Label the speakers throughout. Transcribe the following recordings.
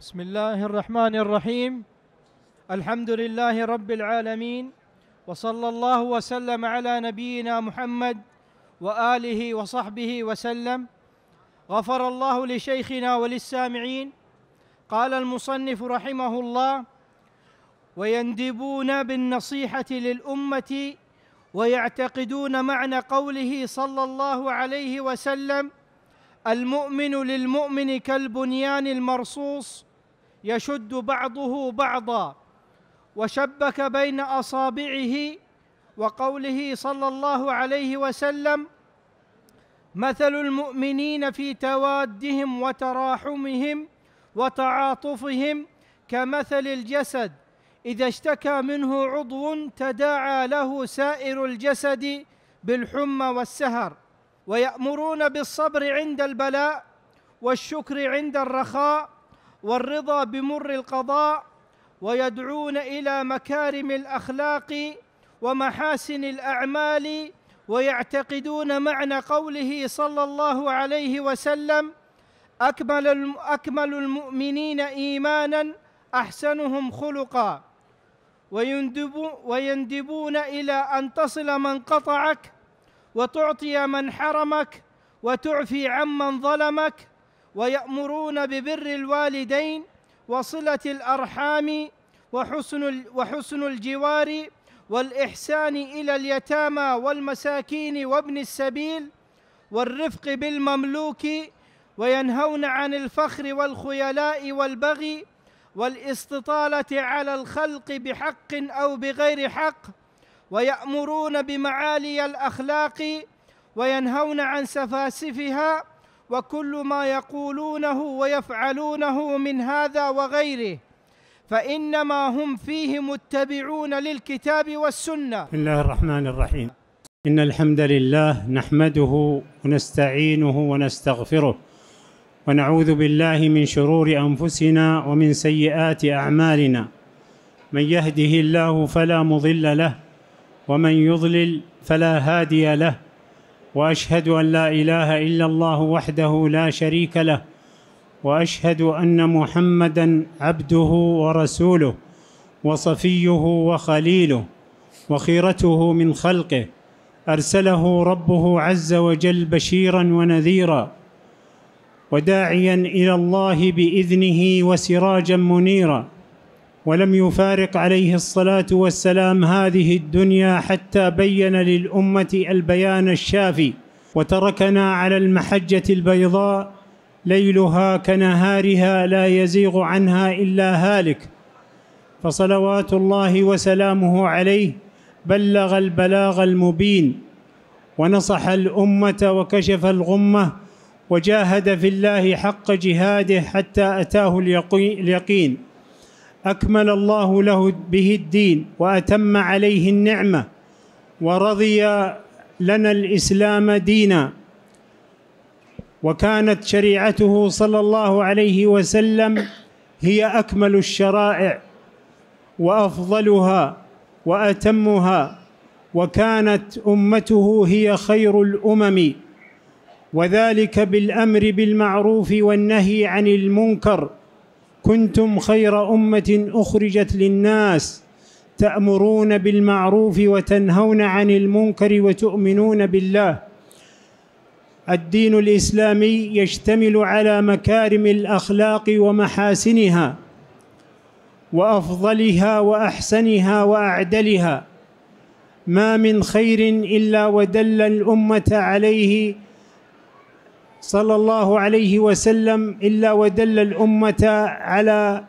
Speaker 1: بسم الله الرحمن الرحيم الحمد لله رب العالمين وصلى الله وسلم على نبينا محمد واله وصحبه وسلم غفر الله لشيخنا وللسامعين قال المصنف رحمه الله ويندبون بالنصيحه للامه ويعتقدون معنى قوله صلى الله عليه وسلم المؤمن للمؤمن كالبنيان المرصوص يشد بعضه بعضا وشبك بين اصابعه وقوله صلى الله عليه وسلم مثل المؤمنين في توادهم وتراحمهم وتعاطفهم كمثل الجسد اذا اشتكى منه عضو تداعى له سائر الجسد بالحمى والسهر ويامرون بالصبر عند البلاء والشكر عند الرخاء والرضا بمر القضاء ويدعون الى مكارم الاخلاق ومحاسن الاعمال ويعتقدون معنى قوله صلى الله عليه وسلم اكمل اكمل المؤمنين ايمانا احسنهم خلقا ويندب ويندبون الى ان تصل من قطعك وتعطي من حرمك وتعفي عمن ظلمك ويأمرون ببر الوالدين وصلة الأرحام وحسن وحسن الجوار والإحسان إلى اليتامى والمساكين وابن السبيل والرفق بالمملوك وينهون عن الفخر والخيلاء والبغي والاستطالة على الخلق بحق أو بغير حق ويأمرون بمعالي الأخلاق وينهون عن سفاسفها وكل ما يقولونه ويفعلونه من هذا وغيره فإنما هم فيه متبعون للكتاب والسنة بسم
Speaker 2: الله الرحمن الرحيم إن الحمد لله نحمده ونستعينه ونستغفره ونعوذ بالله من شرور أنفسنا ومن سيئات أعمالنا من يهده الله فلا مضل له ومن يضلل فلا هادي له واشهد ان لا اله الا الله وحده لا شريك له واشهد ان محمدا عبده ورسوله وصفيه وخليله وخيرته من خلقه ارسله ربه عز وجل بشيرا ونذيرا وداعيا الى الله باذنه وسراجا منيرا ولم يفارق عليه الصلاه والسلام هذه الدنيا حتى بين للامه البيان الشافي وتركنا على المحجه البيضاء ليلها كنهارها لا يزيغ عنها الا هالك فصلوات الله وسلامه عليه بلغ البلاغ المبين ونصح الامه وكشف الغمه وجاهد في الله حق جهاده حتى اتاه اليقين اكمل الله له به الدين واتم عليه النعمه ورضي لنا الاسلام دينا وكانت شريعته صلى الله عليه وسلم هي اكمل الشرائع وافضلها واتمها وكانت امته هي خير الامم وذلك بالامر بالمعروف والنهي عن المنكر كنتم خير امه اخرجت للناس تامرون بالمعروف وتنهون عن المنكر وتؤمنون بالله الدين الاسلامي يشتمل على مكارم الاخلاق ومحاسنها وافضلها واحسنها واعدلها ما من خير الا ودل الامه عليه صلى الله عليه وسلم الا ودل الامه على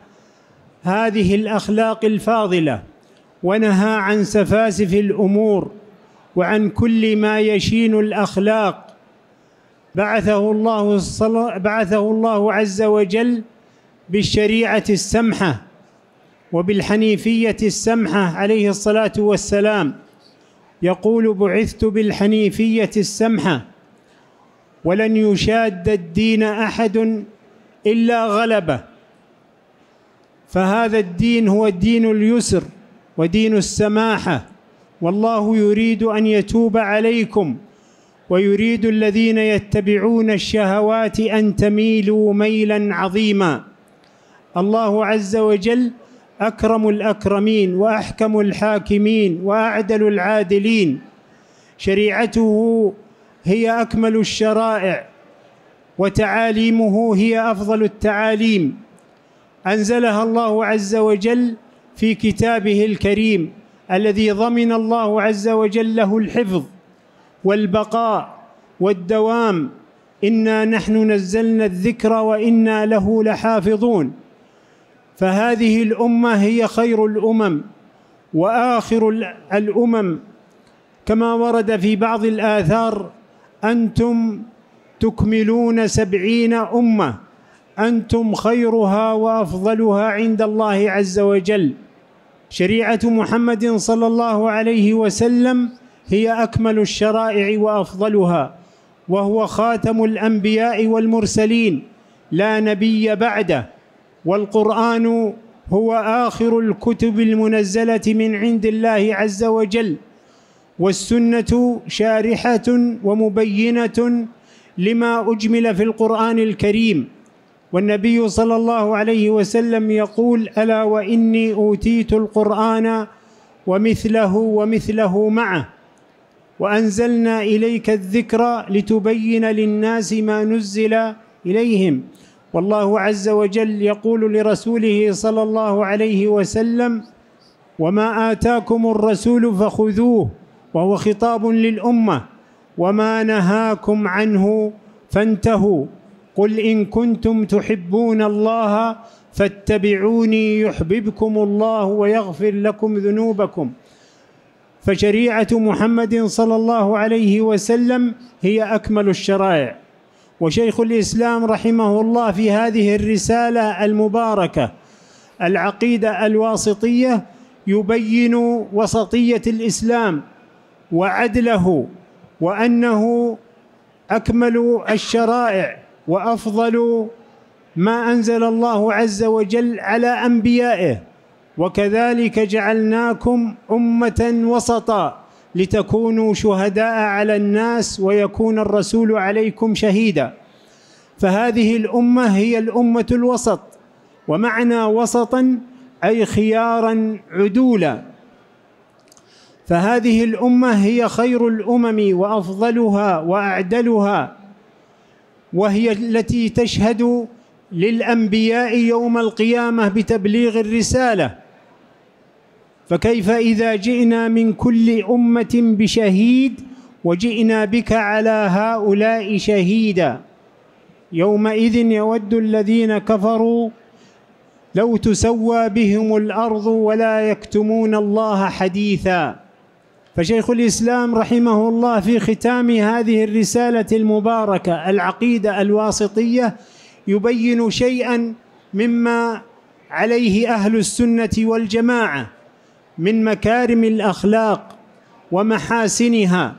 Speaker 2: هذه الاخلاق الفاضله ونهى عن سفاسف الامور وعن كل ما يشين الاخلاق بعثه الله الصلا بعثه الله عز وجل بالشريعه السمحه وبالحنيفيه السمحه عليه الصلاه والسلام يقول بعثت بالحنيفيه السمحه ولن يشاد الدين احد الا غلبه فهذا الدين هو دين اليسر ودين السماحه والله يريد ان يتوب عليكم ويريد الذين يتبعون الشهوات ان تميلوا ميلا عظيما الله عز وجل اكرم الاكرمين واحكم الحاكمين واعدل العادلين شريعته هي اكمل الشرائع وتعاليمه هي افضل التعاليم انزلها الله عز وجل في كتابه الكريم الذي ضمن الله عز وجل له الحفظ والبقاء والدوام انا نحن نزلنا الذكر وانا له لحافظون فهذه الامه هي خير الامم واخر الامم كما ورد في بعض الاثار أنتم تكملون سبعين أمة أنتم خيرها وأفضلها عند الله عز وجل شريعة محمد صلى الله عليه وسلم هي أكمل الشرائع وأفضلها وهو خاتم الأنبياء والمرسلين لا نبي بعده والقرآن هو آخر الكتب المنزلة من عند الله عز وجل والسنه شارحه ومبينه لما اجمل في القران الكريم والنبي صلى الله عليه وسلم يقول الا واني اوتيت القران ومثله ومثله معه وانزلنا اليك الذكر لتبين للناس ما نزل اليهم والله عز وجل يقول لرسوله صلى الله عليه وسلم وما اتاكم الرسول فخذوه وهو خطاب للأمة وما نهاكم عنه فانتهوا قل إن كنتم تحبون الله فاتبعوني يحببكم الله ويغفر لكم ذنوبكم فشريعة محمد صلى الله عليه وسلم هي أكمل الشرائع وشيخ الإسلام رحمه الله في هذه الرسالة المباركة العقيدة الواسطية يبين وسطية الإسلام وعدله وانه اكمل الشرائع وافضل ما انزل الله عز وجل على انبيائه وكذلك جعلناكم امه وسطا لتكونوا شهداء على الناس ويكون الرسول عليكم شهيدا فهذه الامه هي الامه الوسط ومعنى وسطا اي خيارا عدولا فهذه الامه هي خير الامم وافضلها واعدلها وهي التي تشهد للانبياء يوم القيامه بتبليغ الرساله فكيف اذا جئنا من كل امه بشهيد وجئنا بك على هؤلاء شهيدا يومئذ يود الذين كفروا لو تسوى بهم الارض ولا يكتمون الله حديثا فشيخ الاسلام رحمه الله في ختام هذه الرساله المباركه العقيده الواسطيه يبين شيئا مما عليه اهل السنه والجماعه من مكارم الاخلاق ومحاسنها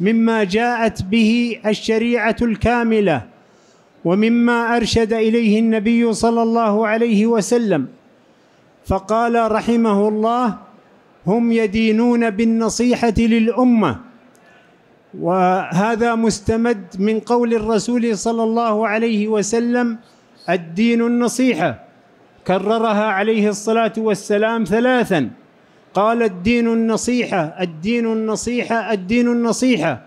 Speaker 2: مما جاءت به الشريعه الكامله ومما ارشد اليه النبي صلى الله عليه وسلم فقال رحمه الله هم يدينون بالنصيحة للأمة وهذا مستمد من قول الرسول صلى الله عليه وسلم الدين النصيحة كررها عليه الصلاة والسلام ثلاثا قال الدين النصيحة الدين النصيحة الدين النصيحة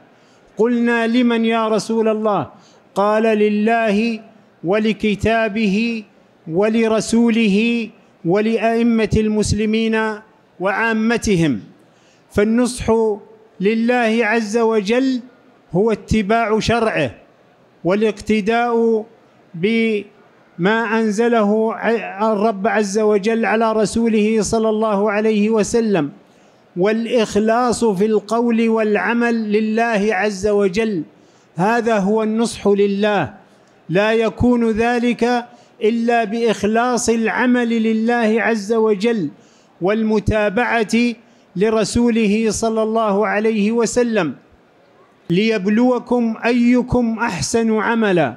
Speaker 2: قلنا لمن يا رسول الله قال لله ولكتابه ولرسوله ولأئمة المسلمين وعامتهم فالنصح لله عز وجل هو اتباع شرعه والاقتداء بما انزله الرب عز وجل على رسوله صلى الله عليه وسلم والاخلاص في القول والعمل لله عز وجل هذا هو النصح لله لا يكون ذلك الا باخلاص العمل لله عز وجل والمتابعه لرسوله صلى الله عليه وسلم ليبلوكم ايكم احسن عملا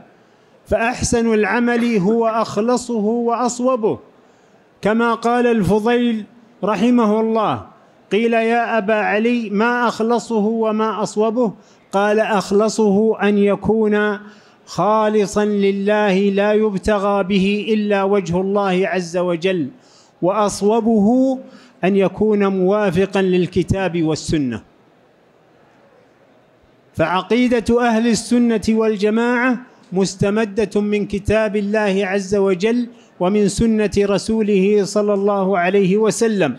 Speaker 2: فاحسن العمل هو اخلصه واصوبه كما قال الفضيل رحمه الله قيل يا ابا علي ما اخلصه وما اصوبه قال اخلصه ان يكون خالصا لله لا يبتغى به الا وجه الله عز وجل واصوبه ان يكون موافقا للكتاب والسنه فعقيده اهل السنه والجماعه مستمده من كتاب الله عز وجل ومن سنه رسوله صلى الله عليه وسلم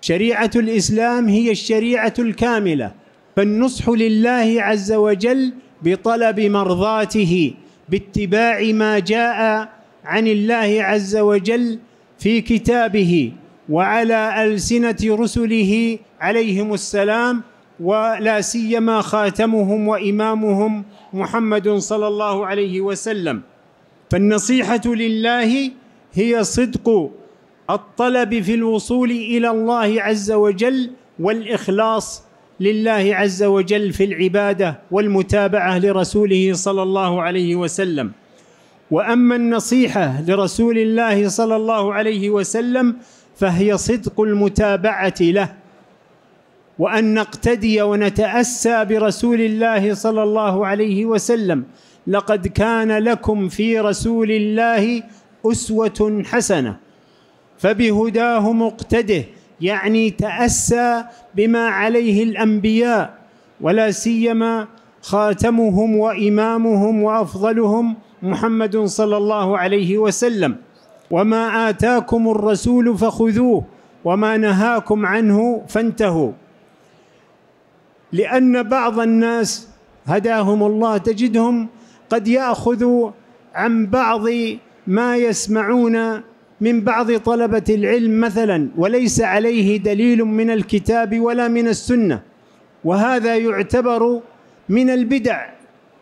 Speaker 2: شريعه الاسلام هي الشريعه الكامله فالنصح لله عز وجل بطلب مرضاته باتباع ما جاء عن الله عز وجل في كتابه وعلى ألسنة رسله عليهم السلام ولا سيما خاتمهم وإمامهم محمد صلى الله عليه وسلم فالنصيحة لله هي صدق الطلب في الوصول إلى الله عز وجل والإخلاص لله عز وجل في العبادة والمتابعة لرسوله صلى الله عليه وسلم واما النصيحه لرسول الله صلى الله عليه وسلم فهي صدق المتابعه له وان نقتدي ونتاسى برسول الله صلى الله عليه وسلم لقد كان لكم في رسول الله اسوه حسنه فبهداه مقتده يعني تاسى بما عليه الانبياء ولا سيما خاتمهم وامامهم وافضلهم محمد صلى الله عليه وسلم وما آتاكم الرسول فخذوه وما نهاكم عنه فانتهوا لأن بعض الناس هداهم الله تجدهم قد يأخذ عن بعض ما يسمعون من بعض طلبة العلم مثلا وليس عليه دليل من الكتاب ولا من السنة وهذا يعتبر من البدع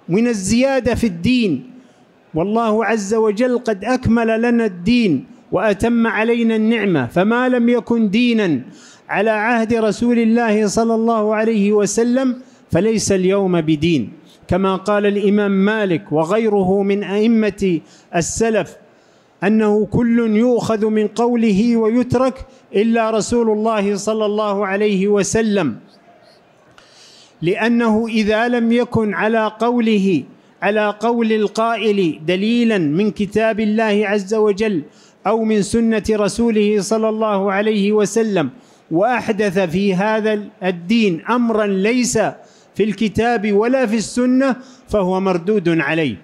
Speaker 2: من الزيادة في الدين والله عز وجل قد اكمل لنا الدين واتم علينا النعمه فما لم يكن دينا على عهد رسول الله صلى الله عليه وسلم فليس اليوم بدين كما قال الامام مالك وغيره من ائمه السلف انه كل يؤخذ من قوله ويترك الا رسول الله صلى الله عليه وسلم لانه اذا لم يكن على قوله على قول القائل دليلا من كتاب الله عز وجل او من سنه رسوله صلى الله عليه وسلم واحدث في هذا الدين امرا ليس في الكتاب ولا في السنه فهو مردود عليه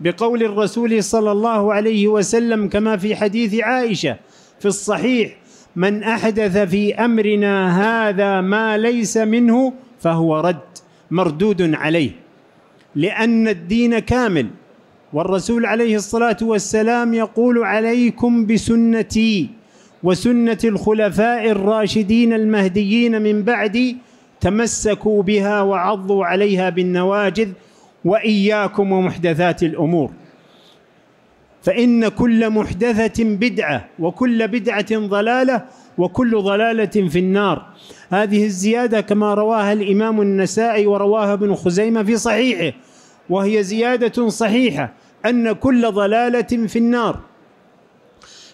Speaker 2: بقول الرسول صلى الله عليه وسلم كما في حديث عائشه في الصحيح من احدث في امرنا هذا ما ليس منه فهو رد مردود عليه لأن الدين كامل والرسول عليه الصلاة والسلام يقول عليكم بسنتي وسنة الخلفاء الراشدين المهديين من بعدي تمسكوا بها وعضوا عليها بالنواجذ وإياكم ومحدثات الأمور فإن كل محدثة بدعة وكل بدعة ضلالة وكل ضلالة في النار هذه الزيادة كما رواها الإمام النسائي ورواها ابن خزيمة في صحيحه وهي زيادة صحيحة أن كل ضلالة في النار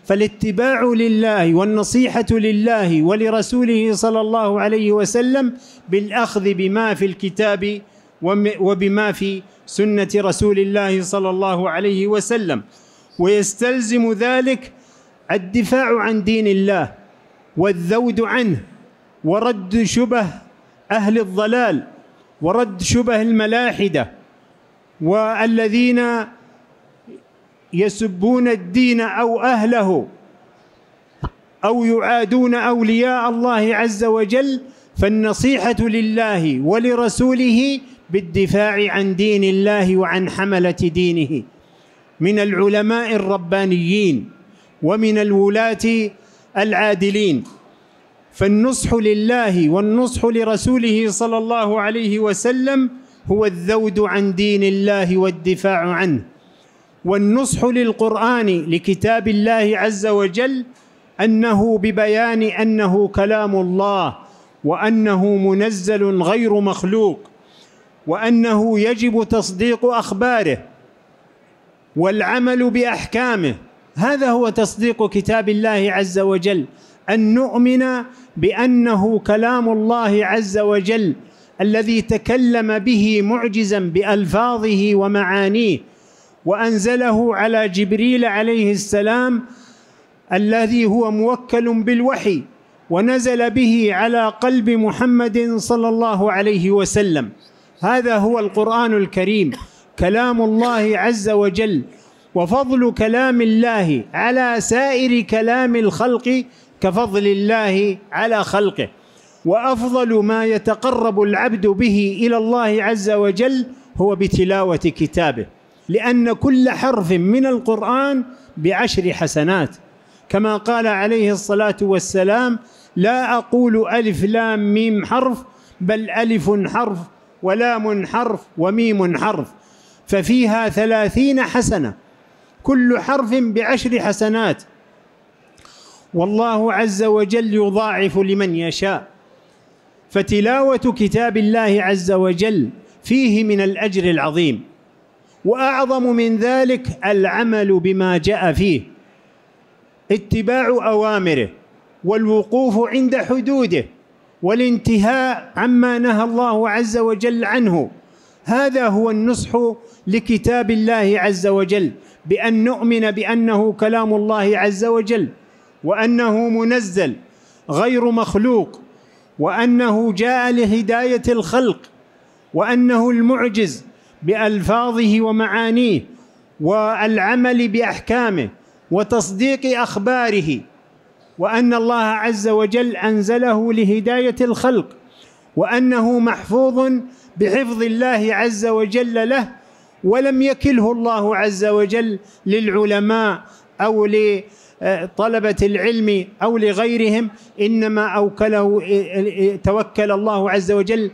Speaker 2: فالاتباع لله والنصيحة لله ولرسوله صلى الله عليه وسلم بالأخذ بما في الكتاب وبما في سنة رسول الله صلى الله عليه وسلم ويستلزم ذلك الدفاع عن دين الله والذود عنه ورد شبه أهل الضلال ورد شبه الملاحدة والذين يسبون الدين او اهله او يعادون اولياء الله عز وجل فالنصيحه لله ولرسوله بالدفاع عن دين الله وعن حمله دينه من العلماء الربانيين ومن الولاه العادلين فالنصح لله والنصح لرسوله صلى الله عليه وسلم هو الذود عن دين الله والدفاع عنه والنصح للقرآن لكتاب الله عز وجل أنه ببيان أنه كلام الله وأنه منزل غير مخلوق وأنه يجب تصديق أخباره والعمل بأحكامه هذا هو تصديق كتاب الله عز وجل أن نؤمن بأنه كلام الله عز وجل الذي تكلم به معجزا بألفاظه ومعانيه وأنزله على جبريل عليه السلام الذي هو موكل بالوحي ونزل به على قلب محمد صلى الله عليه وسلم هذا هو القرآن الكريم كلام الله عز وجل وفضل كلام الله على سائر كلام الخلق كفضل الله على خلقه وافضل ما يتقرب العبد به الى الله عز وجل هو بتلاوه كتابه لان كل حرف من القران بعشر حسنات كما قال عليه الصلاه والسلام لا اقول الف لام ميم حرف بل الف حرف ولام حرف وميم حرف ففيها ثلاثين حسنه كل حرف بعشر حسنات والله عز وجل يضاعف لمن يشاء فتلاوه كتاب الله عز وجل فيه من الاجر العظيم واعظم من ذلك العمل بما جاء فيه اتباع اوامره والوقوف عند حدوده والانتهاء عما نهى الله عز وجل عنه هذا هو النصح لكتاب الله عز وجل بان نؤمن بانه كلام الله عز وجل وانه منزل غير مخلوق وانه جاء لهدايه الخلق وانه المعجز بالفاظه ومعانيه والعمل باحكامه وتصديق اخباره وان الله عز وجل انزله لهدايه الخلق وانه محفوظ بحفظ الله عز وجل له ولم يكله الله عز وجل للعلماء او للعلماء آه، طلبة العلم أو لغيرهم إنما أوكله آه، آه، توكل الله عز وجل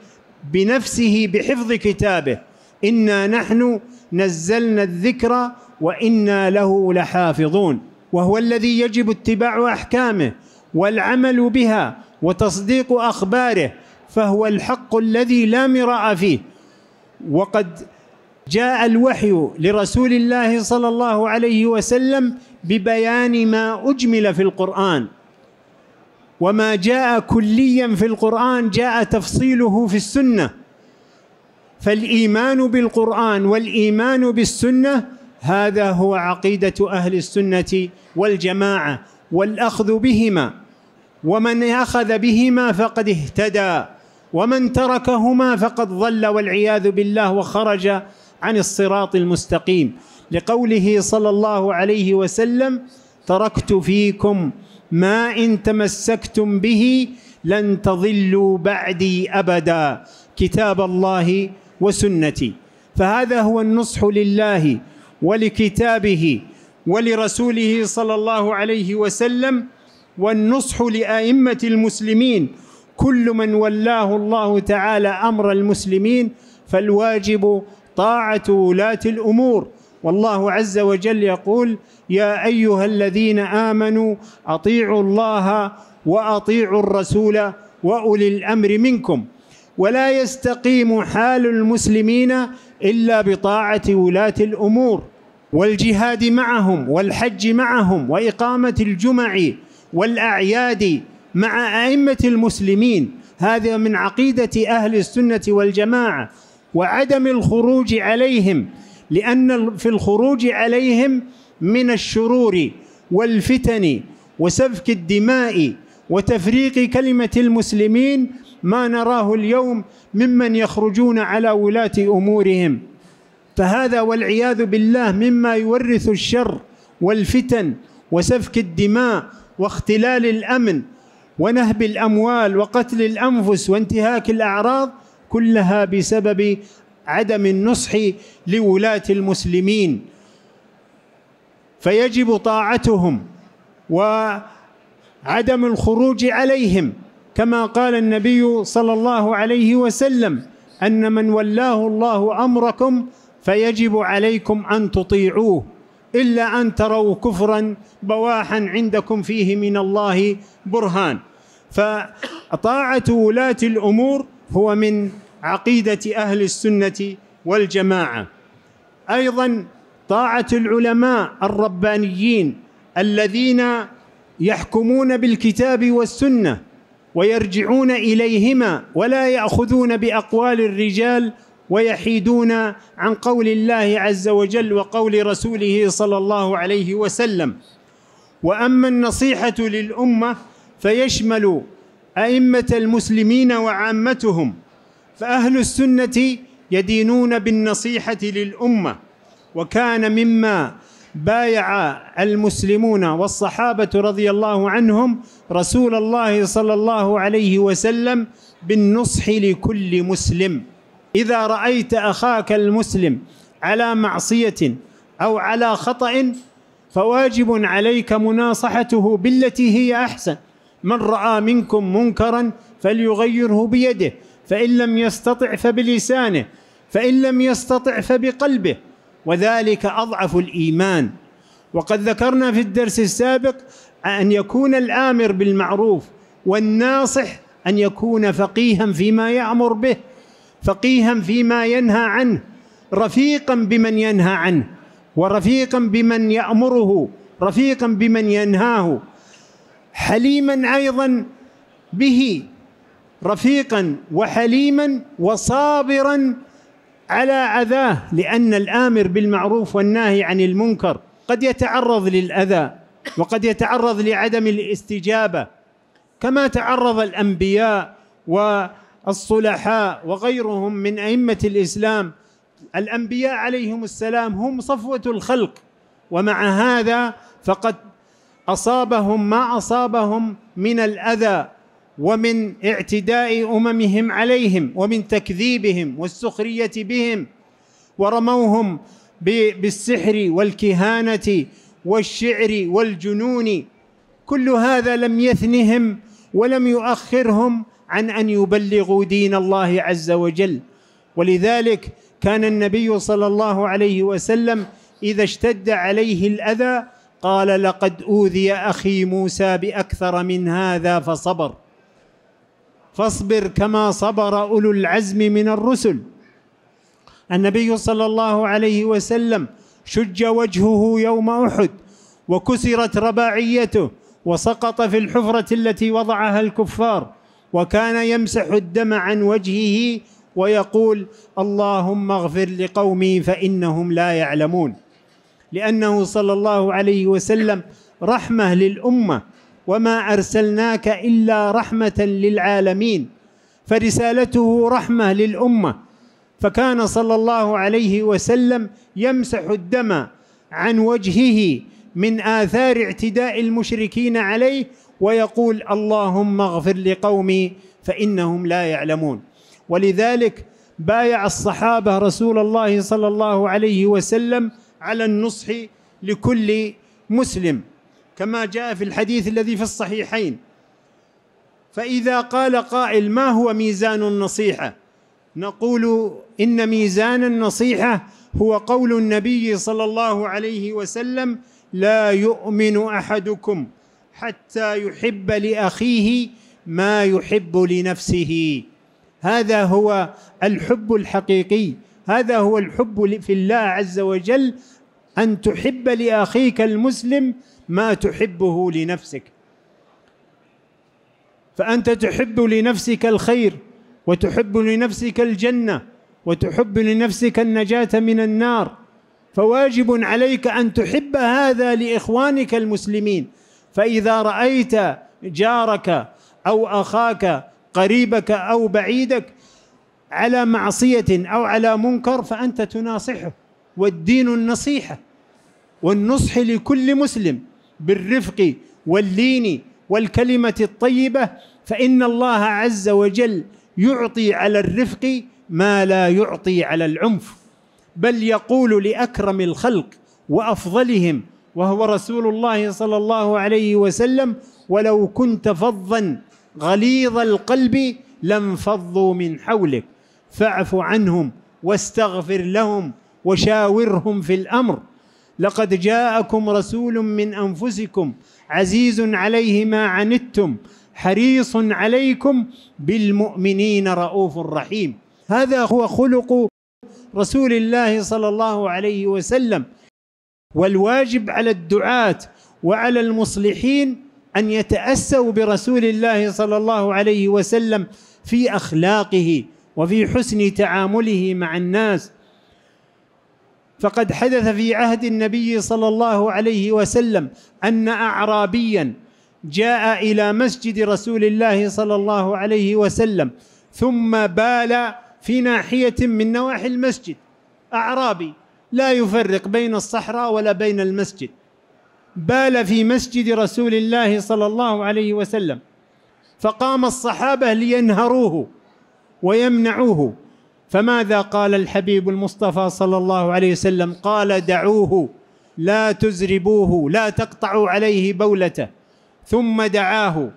Speaker 2: بنفسه بحفظ كتابه إنا نحن نزلنا الذكر وإنا له لحافظون وهو الذي يجب اتباع أحكامه والعمل بها وتصديق أخباره فهو الحق الذي لا مراء فيه وقد جاء الوحي لرسول الله صلى الله عليه وسلم ببيان ما اجمل في القران وما جاء كليا في القران جاء تفصيله في السنه فالايمان بالقران والايمان بالسنه هذا هو عقيده اهل السنه والجماعه والاخذ بهما ومن اخذ بهما فقد اهتدى ومن تركهما فقد ضل والعياذ بالله وخرج عن الصراط المستقيم لقوله صلى الله عليه وسلم تركت فيكم ما إن تمسكتم به لن تضلوا بعدي أبدا كتاب الله وسنتي فهذا هو النصح لله ولكتابه ولرسوله صلى الله عليه وسلم والنصح لأئمة المسلمين كل من ولاه الله تعالى أمر المسلمين فالواجب طاعة ولاة الأمور والله عز وجل يقول يا ايها الذين امنوا اطيعوا الله واطيعوا الرسول واولي الامر منكم ولا يستقيم حال المسلمين الا بطاعه ولاه الامور والجهاد معهم والحج معهم واقامه الجمع والاعياد مع ائمه المسلمين هذا من عقيده اهل السنه والجماعه وعدم الخروج عليهم لأن في الخروج عليهم من الشرور والفتن وسفك الدماء وتفريق كلمة المسلمين ما نراه اليوم ممن يخرجون على ولاة أمورهم فهذا والعياذ بالله مما يورث الشر والفتن وسفك الدماء واختلال الأمن ونهب الأموال وقتل الأنفس وانتهاك الأعراض كلها بسبب عدم النصح لولاة المسلمين فيجب طاعتهم وعدم الخروج عليهم كما قال النبي صلى الله عليه وسلم أن من ولاه الله أمركم فيجب عليكم أن تطيعوه إلا أن تروا كفرا بواحا عندكم فيه من الله برهان فطاعة ولاة الأمور هو من عقيده اهل السنه والجماعه ايضا طاعه العلماء الربانيين الذين يحكمون بالكتاب والسنه ويرجعون اليهما ولا ياخذون باقوال الرجال ويحيدون عن قول الله عز وجل وقول رسوله صلى الله عليه وسلم واما النصيحه للامه فيشمل ائمه المسلمين وعامتهم فأهل السنة يدينون بالنصيحة للأمة وكان مما بايع المسلمون والصحابة رضي الله عنهم رسول الله صلى الله عليه وسلم بالنصح لكل مسلم إذا رأيت أخاك المسلم على معصية أو على خطأ فواجب عليك مناصحته بالتي هي أحسن من رأى منكم منكرا فليغيره بيده فإن لم يستطع فبلسانه فإن لم يستطع فبقلبه وذلك أضعف الإيمان وقد ذكرنا في الدرس السابق أن يكون الآمر بالمعروف والناصح أن يكون فقيها فيما يأمر به فقيها فيما ينهى عنه رفيقا بمن ينهى عنه ورفيقا بمن يأمره رفيقا بمن ينهاه حليما أيضا به رفيقا وحليما وصابرا على عذاه لان الامر بالمعروف والناهي عن المنكر قد يتعرض للاذى وقد يتعرض لعدم الاستجابه كما تعرض الانبياء والصلحاء وغيرهم من ائمه الاسلام الانبياء عليهم السلام هم صفوه الخلق ومع هذا فقد اصابهم ما اصابهم من الاذى ومن اعتداء اممهم عليهم ومن تكذيبهم والسخريه بهم ورموهم بالسحر والكهانه والشعر والجنون كل هذا لم يثنهم ولم يؤخرهم عن ان يبلغوا دين الله عز وجل ولذلك كان النبي صلى الله عليه وسلم اذا اشتد عليه الاذى قال لقد اوذي اخي موسى باكثر من هذا فصبر فاصبر كما صبر اولو العزم من الرسل النبي صلى الله عليه وسلم شج وجهه يوم احد وكسرت رباعيته وسقط في الحفره التي وضعها الكفار وكان يمسح الدم عن وجهه ويقول اللهم اغفر لقومي فانهم لا يعلمون لانه صلى الله عليه وسلم رحمه للامه وما ارسلناك الا رحمه للعالمين فرسالته رحمه للامه فكان صلى الله عليه وسلم يمسح الدم عن وجهه من آثار اعتداء المشركين عليه ويقول اللهم اغفر لقومي فإنهم لا يعلمون ولذلك بايع الصحابة رسول الله صلى الله عليه وسلم على النصح لكل مسلم كما جاء في الحديث الذي في الصحيحين فإذا قال قائل ما هو ميزان النصيحة نقول إن ميزان النصيحة هو قول النبي صلى الله عليه وسلم لا يؤمن أحدكم حتى يحب لأخيه ما يحب لنفسه هذا هو الحب الحقيقي هذا هو الحب في الله عز وجل أن تحب لأخيك المسلم ما تحبه لنفسك فأنت تحب لنفسك الخير وتحب لنفسك الجنة وتحب لنفسك النجاة من النار فواجب عليك أن تحب هذا لإخوانك المسلمين فإذا رأيت جارك أو أخاك قريبك أو بعيدك على معصية أو على منكر فأنت تناصحه والدين النصيحة والنصح لكل مسلم بالرفق واللين والكلمة الطيبة فإن الله عز وجل يعطي على الرفق ما لا يعطي على العنف بل يقول لأكرم الخلق وأفضلهم وهو رسول الله صلى الله عليه وسلم ولو كنت فظا غليظ القلب لانفضوا من حولك فاعف عنهم واستغفر لهم وشاورهم في الامر لقد جاءكم رسول من انفسكم عزيز عليه ما عنتم حريص عليكم بالمؤمنين رؤوف رحيم هذا هو خلق رسول الله صلى الله عليه وسلم والواجب على الدعاة وعلى المصلحين أن يتأسوا برسول الله صلى الله عليه وسلم في أخلاقه وفي حسن تعامله مع الناس فقد حدث في عهد النبي صلى الله عليه وسلم ان اعرابيا جاء الى مسجد رسول الله صلى الله عليه وسلم ثم بال في ناحيه من نواحي المسجد اعرابي لا يفرق بين الصحراء ولا بين المسجد بال في مسجد رسول الله صلى الله عليه وسلم فقام الصحابه لينهروه ويمنعوه فماذا قال الحبيب المصطفى صلى الله عليه وسلم قال دعوه لا تزربوه لا تقطعوا عليه بولته ثم دعاه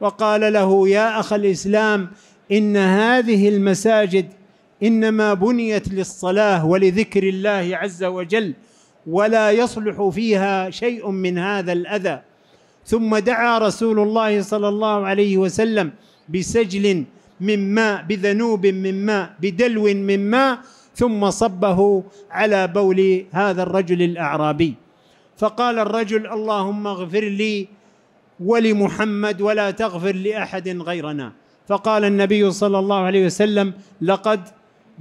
Speaker 2: وقال له يا اخ الاسلام ان هذه المساجد انما بنيت للصلاه ولذكر الله عز وجل ولا يصلح فيها شيء من هذا الاذى ثم دعا رسول الله صلى الله عليه وسلم بسجل من ماء بذنوب من ماء بدلو من ماء ثم صبه على بول هذا الرجل الاعرابي فقال الرجل اللهم اغفر لي ولمحمد ولا تغفر لاحد غيرنا فقال النبي صلى الله عليه وسلم لقد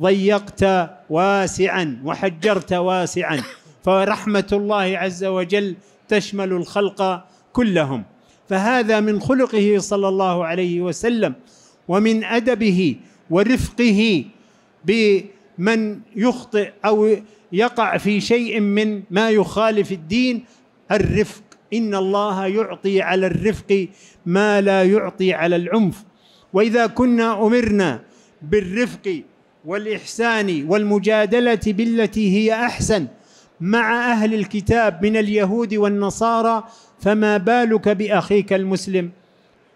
Speaker 2: ضيقت واسعا وحجرت واسعا فرحمه الله عز وجل تشمل الخلق كلهم فهذا من خلقه صلى الله عليه وسلم ومن أدبه ورفقه بمن يخطئ أو يقع في شيء من ما يخالف الدين الرفق إن الله يعطي على الرفق ما لا يعطي على العنف وإذا كنا أمرنا بالرفق والإحسان والمجادلة بالتي هي أحسن مع أهل الكتاب من اليهود والنصارى فما بالك بأخيك المسلم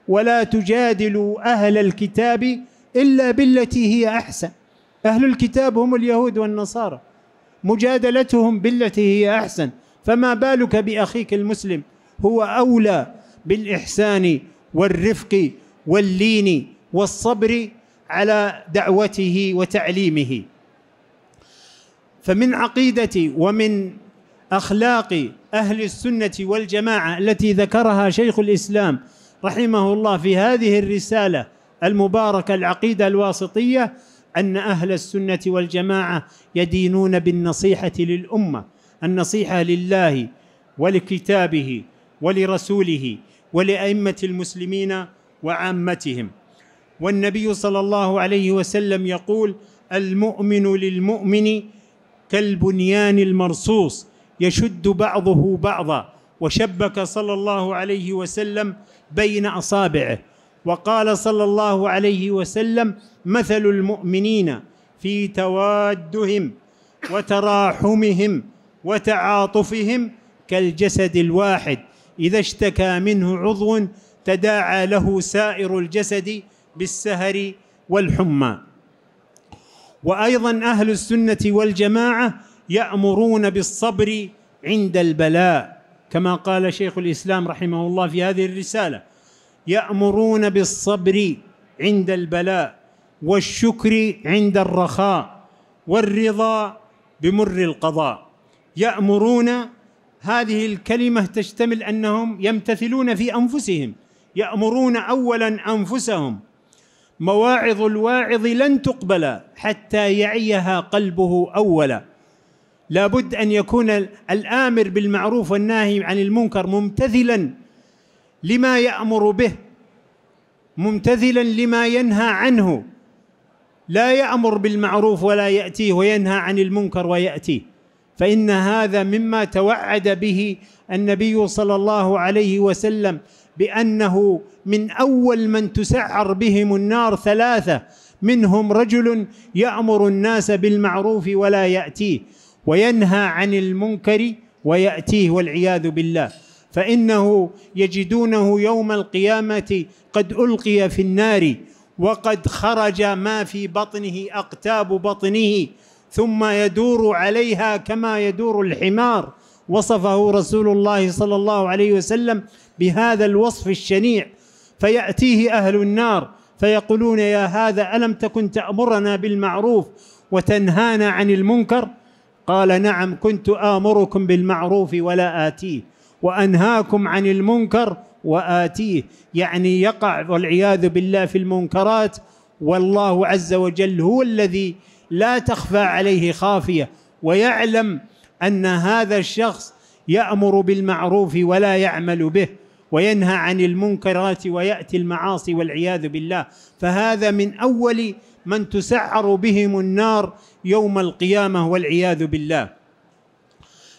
Speaker 2: ولا تجادلوا اهل الكتاب الا بالتي هي احسن اهل الكتاب هم اليهود والنصارى مجادلتهم بالتي هي احسن فما بالك باخيك المسلم هو اولى بالاحسان والرفق واللين والصبر على دعوته وتعليمه فمن عقيدة ومن أخلاق أهل السنة والجماعة التي ذكرها شيخ الإسلام رحمه الله في هذه الرسالة المباركة العقيدة الواسطية أن أهل السنة والجماعة يدينون بالنصيحة للأمة النصيحة لله ولكتابه ولرسوله ولأئمة المسلمين وعامتهم والنبي صلى الله عليه وسلم يقول المؤمن للمؤمن كالبنيان المرصوص يشد بعضه بعضا وشبك صلى الله عليه وسلم بين اصابعه وقال صلى الله عليه وسلم مثل المؤمنين في توادهم وتراحمهم وتعاطفهم كالجسد الواحد اذا اشتكى منه عضو تداعى له سائر الجسد بالسهر والحمى وايضا اهل السنه والجماعه يامرون بالصبر عند البلاء كما قال شيخ الاسلام رحمه الله في هذه الرساله يامرون بالصبر عند البلاء والشكر عند الرخاء والرضا بمر القضاء يامرون هذه الكلمه تشتمل انهم يمتثلون في انفسهم يامرون اولا انفسهم مواعظ الواعظ لن تقبل حتى يعيها قلبه اولا لابد ان يكون الامر بالمعروف والناهي عن المنكر ممتثلا لما يامر به ممتثلا لما ينهى عنه لا يامر بالمعروف ولا ياتيه وينهى عن المنكر وياتيه فان هذا مما توعد به النبي صلى الله عليه وسلم بانه من اول من تسعر بهم النار ثلاثه منهم رجل يامر الناس بالمعروف ولا ياتيه وينهى عن المنكر ويأتيه والعياذ بالله فإنه يجدونه يوم القيامة قد ألقي في النار وقد خرج ما في بطنه أقتاب بطنه ثم يدور عليها كما يدور الحمار وصفه رسول الله صلى الله عليه وسلم بهذا الوصف الشنيع فيأتيه أهل النار فيقولون يا هذا ألم تكن تأمرنا بالمعروف وتنهانا عن المنكر قال نعم كنت آمركم بالمعروف ولا آتيه وأنهاكم عن المنكر وآتيه يعني يقع والعياذ بالله في المنكرات والله عز وجل هو الذي لا تخفى عليه خافية ويعلم أن هذا الشخص يأمر بالمعروف ولا يعمل به وينهى عن المنكرات وياتي المعاصي والعياذ بالله فهذا من اول من تسعر بهم النار يوم القيامه والعياذ بالله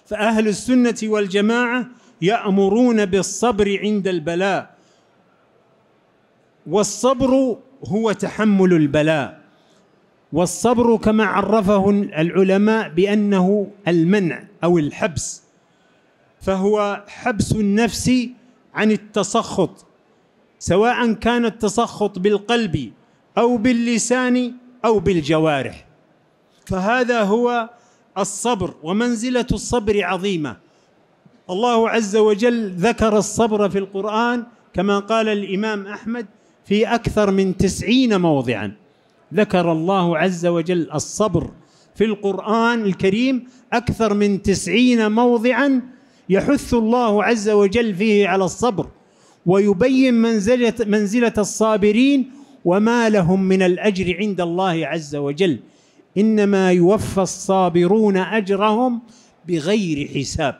Speaker 2: فاهل السنه والجماعه يامرون بالصبر عند البلاء والصبر هو تحمل البلاء والصبر كما عرفه العلماء بانه المنع او الحبس فهو حبس النفس عن التسخط سواء كان التسخط بالقلب او باللسان او بالجوارح فهذا هو الصبر ومنزله الصبر عظيمه الله عز وجل ذكر الصبر في القران كما قال الامام احمد في اكثر من تسعين موضعا ذكر الله عز وجل الصبر في القران الكريم اكثر من تسعين موضعا يحث الله عز وجل فيه على الصبر ويبين منزلة, منزلة الصابرين وما لهم من الأجر عند الله عز وجل إنما يوفى الصابرون أجرهم بغير حساب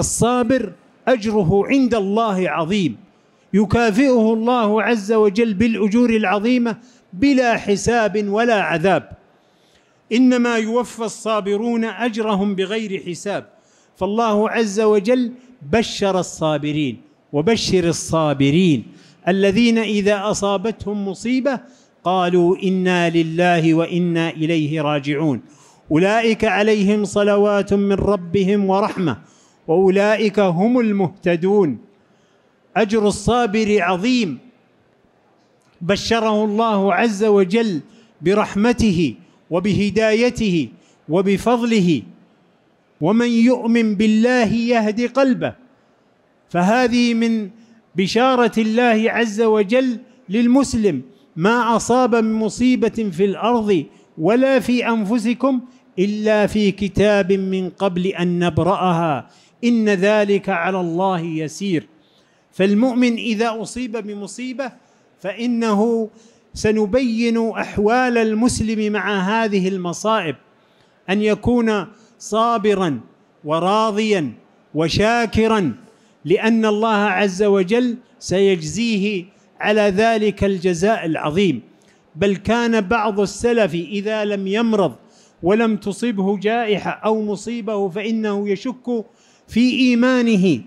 Speaker 2: الصابر أجره عند الله عظيم يكافئه الله عز وجل بالأجور العظيمة بلا حساب ولا عذاب إنما يوفى الصابرون أجرهم بغير حساب فالله عز وجل بشر الصابرين وبشر الصابرين الذين اذا اصابتهم مصيبه قالوا انا لله وانا اليه راجعون اولئك عليهم صلوات من ربهم ورحمه واولئك هم المهتدون اجر الصابر عظيم بشره الله عز وجل برحمته وبهدايته وبفضله ومن يؤمن بالله يهدي قلبه فهذه من بشاره الله عز وجل للمسلم ما اصاب من مصيبه في الارض ولا في انفسكم الا في كتاب من قبل ان نبراها ان ذلك على الله يسير فالمؤمن اذا اصيب بمصيبه فانه سنبين احوال المسلم مع هذه المصائب ان يكون صابرا وراضيا وشاكرا لان الله عز وجل سيجزيه على ذلك الجزاء العظيم بل كان بعض السلف اذا لم يمرض ولم تصبه جائحه او مصيبه فانه يشك في ايمانه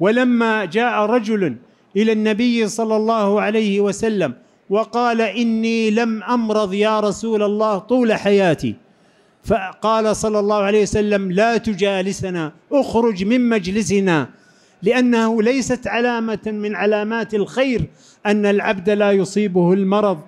Speaker 2: ولما جاء رجل الى النبي صلى الله عليه وسلم وقال اني لم امرض يا رسول الله طول حياتي فقال صلى الله عليه وسلم لا تجالسنا اخرج من مجلسنا لانه ليست علامه من علامات الخير ان العبد لا يصيبه المرض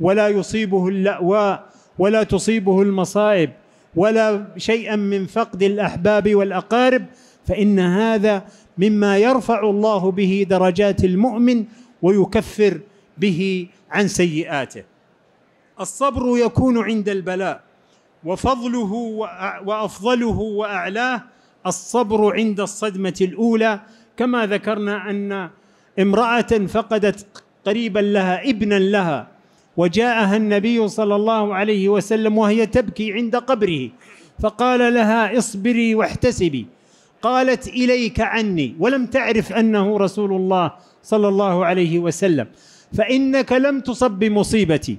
Speaker 2: ولا يصيبه اللأواء ولا تصيبه المصائب ولا شيئا من فقد الاحباب والاقارب فان هذا مما يرفع الله به درجات المؤمن ويكفر به عن سيئاته الصبر يكون عند البلاء وفضله وافضله واعلاه الصبر عند الصدمه الاولى كما ذكرنا ان امراه فقدت قريبا لها ابنا لها وجاءها النبي صلى الله عليه وسلم وهي تبكي عند قبره فقال لها اصبري واحتسبي قالت اليك عني ولم تعرف انه رسول الله صلى الله عليه وسلم فانك لم تصب بمصيبتي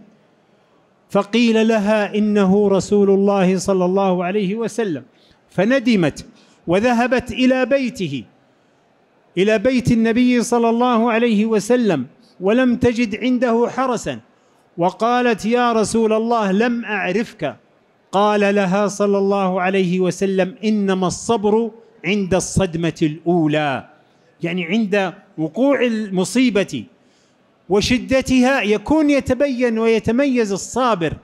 Speaker 2: فقيل لها انه رسول الله صلى الله عليه وسلم فندمت وذهبت الى بيته الى بيت النبي صلى الله عليه وسلم ولم تجد عنده حرسا وقالت يا رسول الله لم اعرفك قال لها صلى الله عليه وسلم انما الصبر عند الصدمه الاولى يعني عند وقوع المصيبه وشدتها يكون يتبين ويتميز الصابر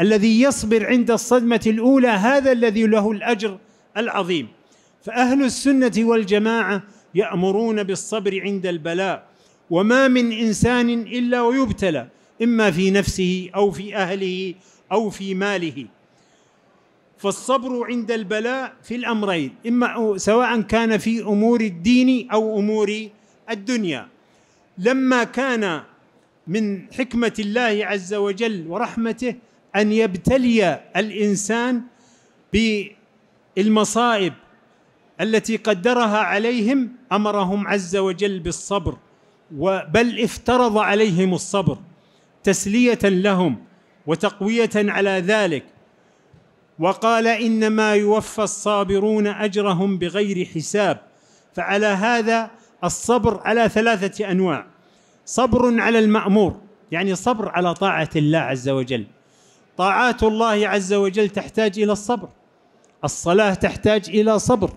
Speaker 2: الذي يصبر عند الصدمه الاولى هذا الذي له الاجر العظيم فاهل السنه والجماعه يامرون بالصبر عند البلاء وما من انسان الا ويبتلى اما في نفسه او في اهله او في ماله فالصبر عند البلاء في الامرين اما سواء كان في امور الدين او امور الدنيا لما كان من حكمه الله عز وجل ورحمته ان يبتلي الانسان بالمصائب التي قدرها عليهم امرهم عز وجل بالصبر بل افترض عليهم الصبر تسليه لهم وتقويه على ذلك وقال انما يوفى الصابرون اجرهم بغير حساب فعلى هذا الصبر على ثلاثة أنواع صبر على المأمور يعني صبر على طاعة الله عز وجل طاعات الله عز وجل تحتاج إلى الصبر الصلاة تحتاج إلى صبر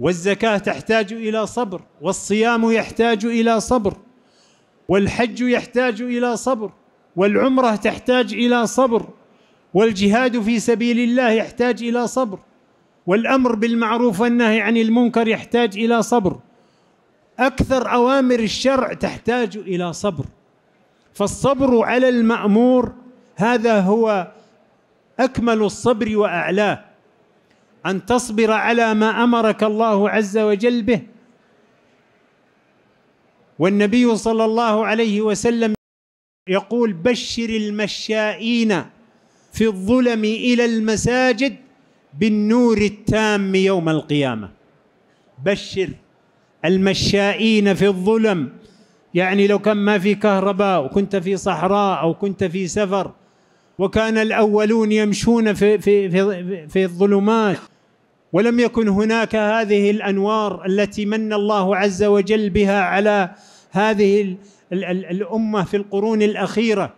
Speaker 2: والزكاة تحتاج إلى صبر والصيام يحتاج إلى صبر والحج يحتاج إلى صبر والعمرة تحتاج إلى صبر والجهاد في سبيل الله يحتاج إلى صبر والامر بالمعروف والنهي عن المنكر يحتاج الى صبر اكثر اوامر الشرع تحتاج الى صبر فالصبر على المامور هذا هو اكمل الصبر واعلاه ان تصبر على ما امرك الله عز وجل به والنبي صلى الله عليه وسلم يقول بشر المشائين في الظلم الى المساجد بالنور التام يوم القيامه بشر المشائين في الظلم يعني لو كان ما في كهرباء وكنت في صحراء او كنت في سفر وكان الاولون يمشون في في في, في الظلمات ولم يكن هناك هذه الانوار التي من الله عز وجل بها على هذه الامه في القرون الاخيره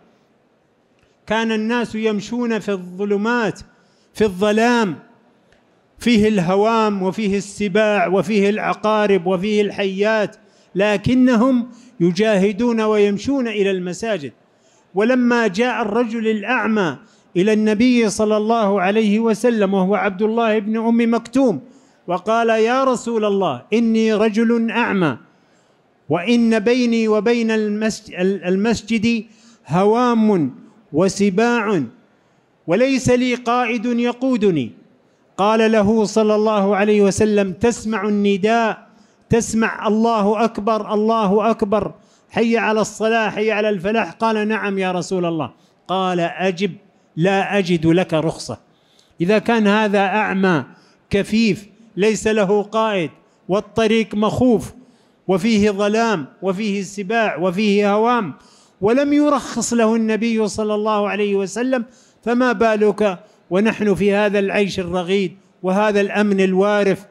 Speaker 2: كان الناس يمشون في الظلمات في الظلام فيه الهوام وفيه السباع وفيه العقارب وفيه الحيات لكنهم يجاهدون ويمشون الى المساجد ولما جاء الرجل الاعمى الى النبي صلى الله عليه وسلم وهو عبد الله بن ام مكتوم وقال يا رسول الله اني رجل اعمى وان بيني وبين المسجد هوام وسباع وليس لي قائد يقودني قال له صلى الله عليه وسلم تسمع النداء تسمع الله اكبر الله اكبر حي على الصلاه حي على الفلاح قال نعم يا رسول الله قال اجب لا اجد لك رخصه اذا كان هذا اعمى كفيف ليس له قائد والطريق مخوف وفيه ظلام وفيه سباع وفيه هوام ولم يرخص له النبي صلى الله عليه وسلم فما بالك ونحن في هذا العيش الرغيد وهذا الامن الوارف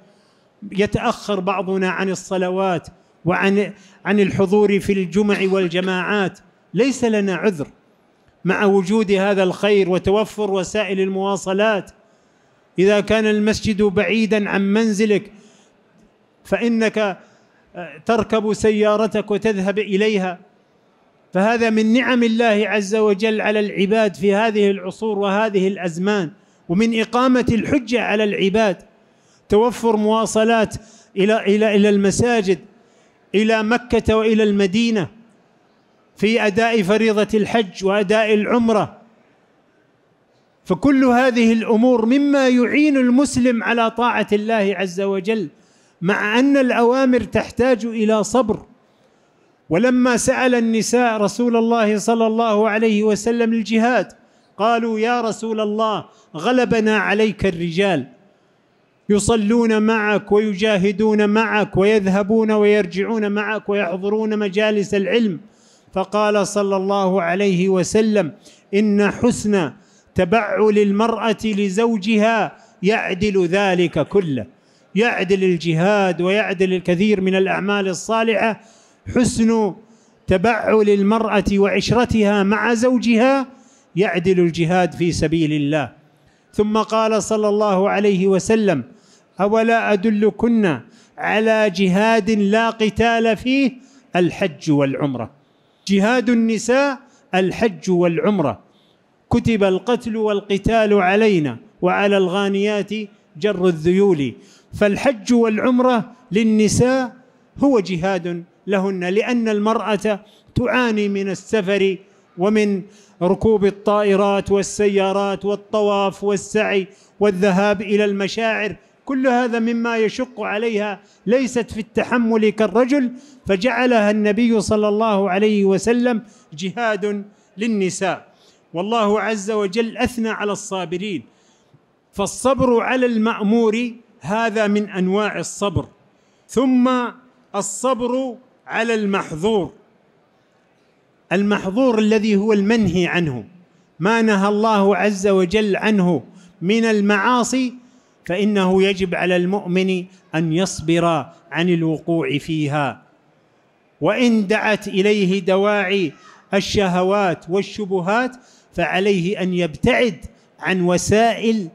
Speaker 2: يتاخر بعضنا عن الصلوات وعن عن الحضور في الجمع والجماعات ليس لنا عذر مع وجود هذا الخير وتوفر وسائل المواصلات اذا كان المسجد بعيدا عن منزلك فانك آه، تركب سيارتك وتذهب اليها فهذا من نعم الله عز وجل على العباد في هذه العصور وهذه الازمان ومن اقامه الحجه على العباد توفر مواصلات الى الى الى المساجد الى مكه والى المدينه في اداء فريضه الحج واداء العمره فكل هذه الامور مما يعين المسلم على طاعه الله عز وجل مع ان الاوامر تحتاج الى صبر ولما سأل النساء رسول الله صلى الله عليه وسلم الجهاد قالوا يا رسول الله غلبنا عليك الرجال يصلون معك ويجاهدون معك ويذهبون ويرجعون معك ويحضرون مجالس العلم فقال صلى الله عليه وسلم ان حسن تبعل المراه لزوجها يعدل ذلك كله يعدل الجهاد ويعدل الكثير من الاعمال الصالحه حسن تبعل المرأة وعشرتها مع زوجها يعدل الجهاد في سبيل الله ثم قال صلى الله عليه وسلم أولا أدلكن على جهاد لا قتال فيه الحج والعمرة جهاد النساء الحج والعمرة كتب القتل والقتال علينا وعلى الغانيات جر الذيول فالحج والعمرة للنساء هو جهاد لهن لأن المرأة تعاني من السفر ومن ركوب الطائرات والسيارات والطواف والسعي والذهاب إلى المشاعر كل هذا مما يشق عليها ليست في التحمل كالرجل فجعلها النبي صلى الله عليه وسلم جهاد للنساء والله عز وجل اثنى على الصابرين فالصبر على المامور هذا من انواع الصبر ثم الصبر على المحظور المحظور الذي هو المنهي عنه ما نهى الله عز وجل عنه من المعاصي فانه يجب على المؤمن ان يصبر عن الوقوع فيها وان دعت اليه دواعي الشهوات والشبهات فعليه ان يبتعد عن وسائل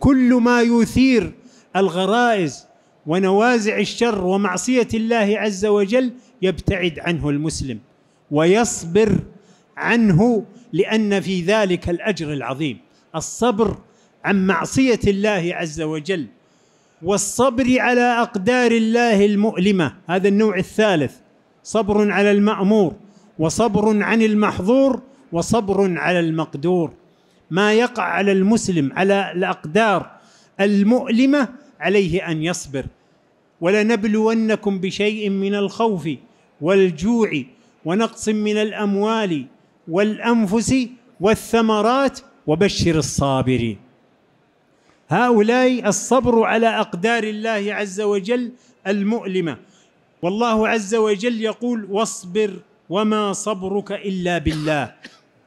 Speaker 2: كل ما يثير الغرائز ونوازع الشر ومعصيه الله عز وجل يبتعد عنه المسلم ويصبر عنه لان في ذلك الاجر العظيم الصبر عن معصيه الله عز وجل والصبر على اقدار الله المؤلمه هذا النوع الثالث صبر على المامور وصبر عن المحظور وصبر على المقدور ما يقع على المسلم على الاقدار المؤلمه عليه ان يصبر ولنبلونكم بشيء من الخوف والجوع ونقص من الاموال والانفس والثمرات وبشر الصابرين هؤلاء الصبر على اقدار الله عز وجل المؤلمه والله عز وجل يقول واصبر وما صبرك الا بالله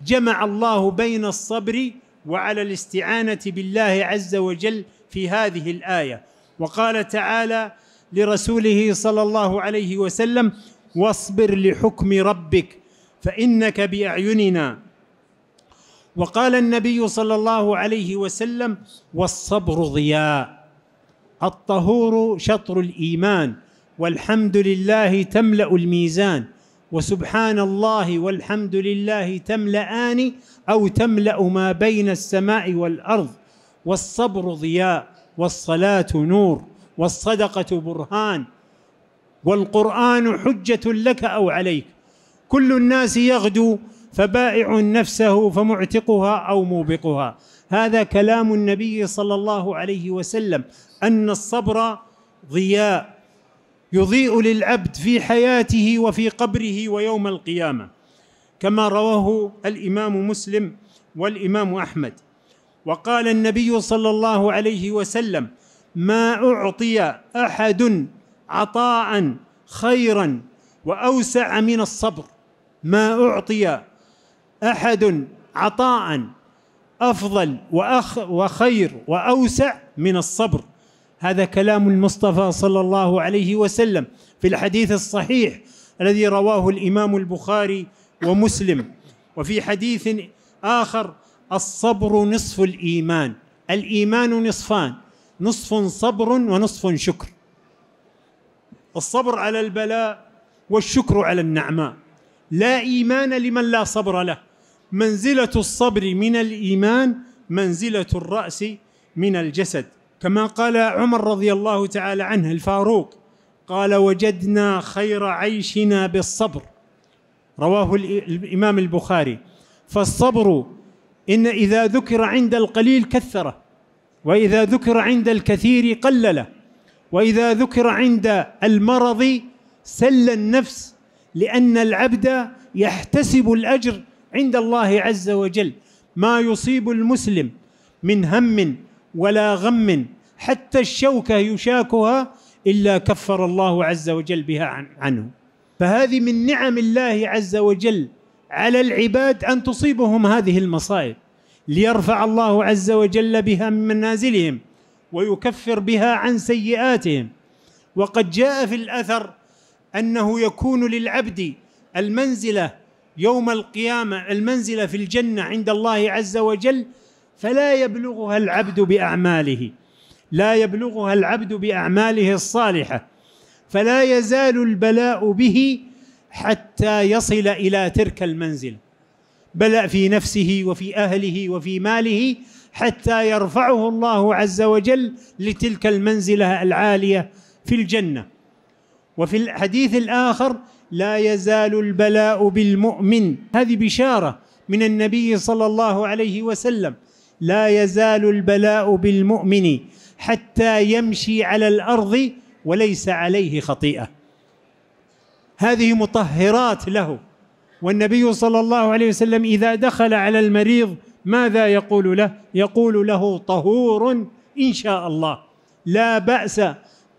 Speaker 2: جمع الله بين الصبر وعلى الاستعانه بالله عز وجل في هذه الايه وقال تعالى لرسوله صلى الله عليه وسلم واصبر لحكم ربك فانك باعيننا وقال النبي صلى الله عليه وسلم والصبر ضياء الطهور شطر الايمان والحمد لله تملا الميزان وسبحان الله والحمد لله تملأان أو تملأ ما بين السماء والأرض والصبر ضياء والصلاة نور والصدقة برهان والقران حجه لك او عليك كل الناس يغدو فبائع نفسه فمعتقها او موبقها هذا كلام النبي صلى الله عليه وسلم ان الصبر ضياء يضيء للعبد في حياته وفي قبره ويوم القيامه كما رواه الامام مسلم والامام احمد وقال النبي صلى الله عليه وسلم ما اعطي احد عطاء خيرا واوسع من الصبر ما اعطي احد عطاء افضل وأخ وخير واوسع من الصبر هذا كلام المصطفى صلى الله عليه وسلم في الحديث الصحيح الذي رواه الامام البخاري ومسلم وفي حديث اخر الصبر نصف الايمان الايمان نصفان نصف صبر ونصف شكر الصبر على البلاء والشكر على النعماء لا ايمان لمن لا صبر له منزله الصبر من الايمان منزله الراس من الجسد كما قال عمر رضي الله تعالى عنه الفاروق قال وجدنا خير عيشنا بالصبر رواه الامام البخاري فالصبر ان اذا ذكر عند القليل كثره واذا ذكر عند الكثير قلله واذا ذكر عند المرض سل النفس لان العبد يحتسب الاجر عند الله عز وجل ما يصيب المسلم من هم ولا غم حتى الشوكه يشاكها الا كفر الله عز وجل بها عنه فهذه من نعم الله عز وجل على العباد ان تصيبهم هذه المصائب ليرفع الله عز وجل بها من منازلهم ويكفر بها عن سيئاتهم وقد جاء في الاثر انه يكون للعبد المنزله يوم القيامه المنزله في الجنه عند الله عز وجل فلا يبلغها العبد باعماله لا يبلغها العبد باعماله الصالحه فلا يزال البلاء به حتى يصل الى تلك المنزله بلاء في نفسه وفي اهله وفي ماله حتى يرفعه الله عز وجل لتلك المنزله العاليه في الجنه وفي الحديث الاخر لا يزال البلاء بالمؤمن هذه بشاره من النبي صلى الله عليه وسلم لا يزال البلاء بالمؤمن حتى يمشي على الارض وليس عليه خطيئه هذه مطهرات له والنبي صلى الله عليه وسلم اذا دخل على المريض ماذا يقول له يقول له طهور ان شاء الله لا باس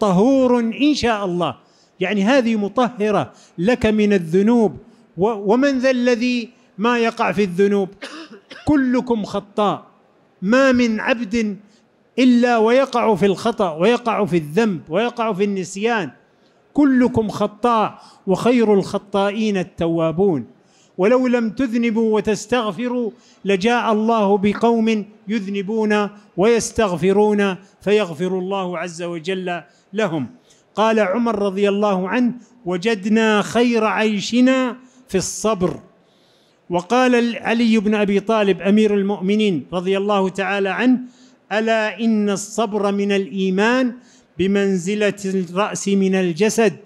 Speaker 2: طهور ان شاء الله يعني هذه مطهره لك من الذنوب ومن ذا الذي ما يقع في الذنوب كلكم خطاء ما من عبد الا ويقع في الخطا ويقع في الذنب ويقع في النسيان كلكم خطاء وخير الخطائين التوابون ولو لم تذنبوا وتستغفروا لجاء الله بقوم يذنبون ويستغفرون فيغفر الله عز وجل لهم قال عمر رضي الله عنه وجدنا خير عيشنا في الصبر وقال علي بن ابي طالب امير المؤمنين رضي الله تعالى عنه الا ان الصبر من الايمان بمنزله الراس من الجسد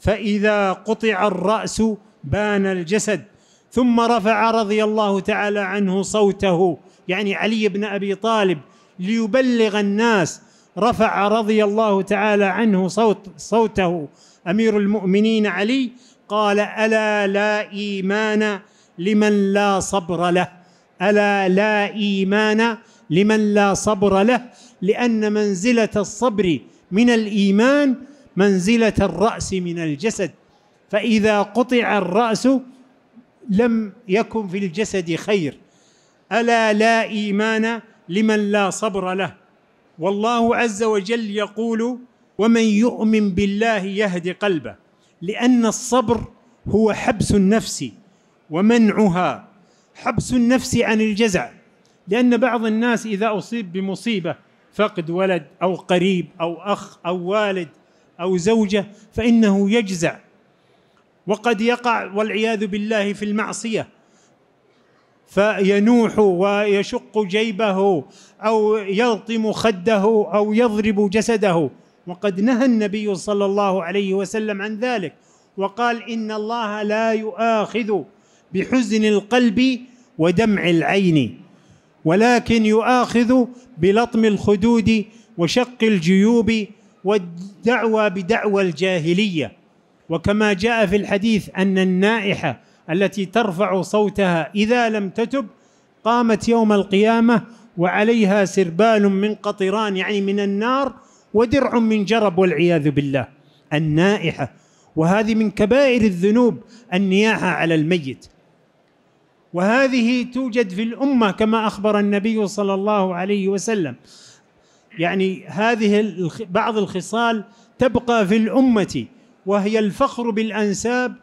Speaker 2: فاذا قطع الراس بان الجسد ثم رفع رضي الله تعالى عنه صوته يعني علي بن ابي طالب ليبلغ الناس رفع رضي الله تعالى عنه صوت صوته امير المؤمنين علي قال الا لا ايمان لمن لا صبر له الا لا ايمان لمن لا صبر له لان منزله الصبر من الايمان منزله الراس من الجسد فاذا قطع الراس لم يكن في الجسد خير الا لا ايمان لمن لا صبر له والله عز وجل يقول ومن يؤمن بالله يهد قلبه لان الصبر هو حبس النفس ومنعها حبس النفس عن الجزع لان بعض الناس اذا اصيب بمصيبه فقد ولد او قريب او اخ او والد او زوجه فانه يجزع وقد يقع والعياذ بالله في المعصيه فينوح ويشق جيبه او يلطم خده او يضرب جسده وقد نهى النبي صلى الله عليه وسلم عن ذلك وقال ان الله لا يؤاخذ بحزن القلب ودمع العين ولكن يؤاخذ بلطم الخدود وشق الجيوب والدعوى بدعوى الجاهليه وكما جاء في الحديث ان النائحه التي ترفع صوتها اذا لم تتب قامت يوم القيامه وعليها سربال من قطران يعني من النار ودرع من جرب والعياذ بالله النائحه وهذه من كبائر الذنوب النياحه على الميت وهذه توجد في الامه كما اخبر النبي صلى الله عليه وسلم يعني هذه بعض الخصال تبقى في الامه وهي الفخر بالأنساب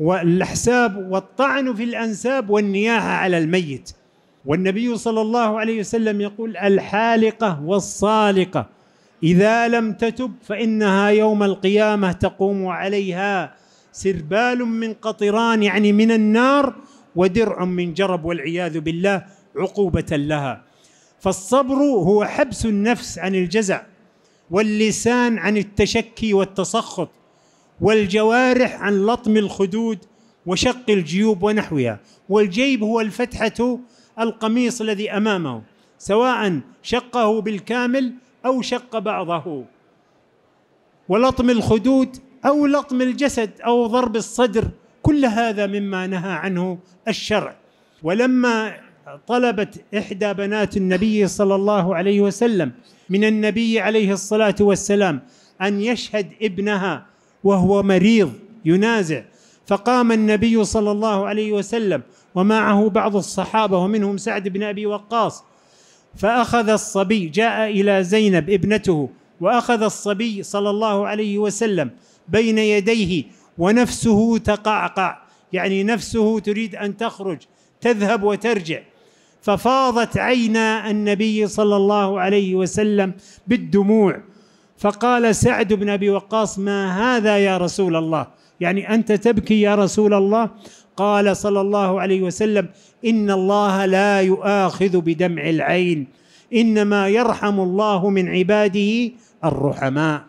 Speaker 2: والأحساب والطعن في الأنساب والنياحة على الميت والنبي صلى الله عليه وسلم يقول الحالقة والصالقة إذا لم تتب فإنها يوم القيامة تقوم عليها سربال من قطران يعني من النار ودرع من جرب والعياذ بالله عقوبة لها فالصبر هو حبس النفس عن الجزع واللسان عن التشكي والتسخط والجوارح عن لطم الخدود وشق الجيوب ونحوها والجيب هو الفتحه القميص الذي امامه سواء شقه بالكامل او شق بعضه ولطم الخدود او لطم الجسد او ضرب الصدر كل هذا مما نهى عنه الشرع ولما طلبت إحدى بنات النبي صلى الله عليه وسلم من النبي عليه الصلاة والسلام أن يشهد ابنها وهو مريض ينازع فقام النبي صلى الله عليه وسلم ومعه بعض الصحابة ومنهم سعد بن أبي وقاص فأخذ الصبي جاء إلى زينب ابنته وأخذ الصبي صلى الله عليه وسلم بين يديه ونفسه تقعقع يعني نفسه تريد أن تخرج تذهب وترجع ففاضت عينا النبي صلى الله عليه وسلم بالدموع فقال سعد بن ابي وقاص ما هذا يا رسول الله يعني انت تبكي يا رسول الله قال صلى الله عليه وسلم ان الله لا يؤاخذ بدمع العين انما يرحم الله من عباده الرحماء